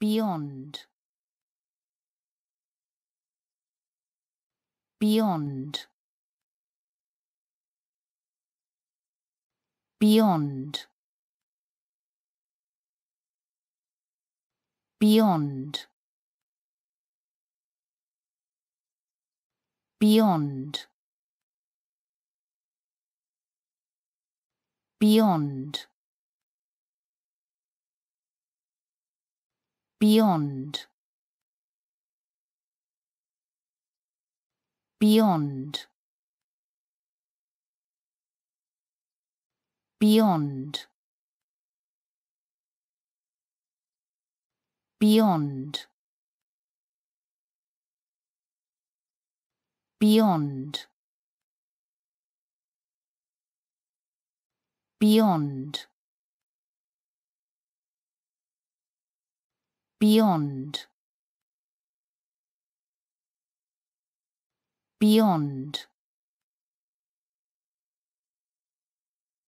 beyond beyond beyond beyond beyond beyond beyond beyond beyond beyond beyond beyond beyond beyond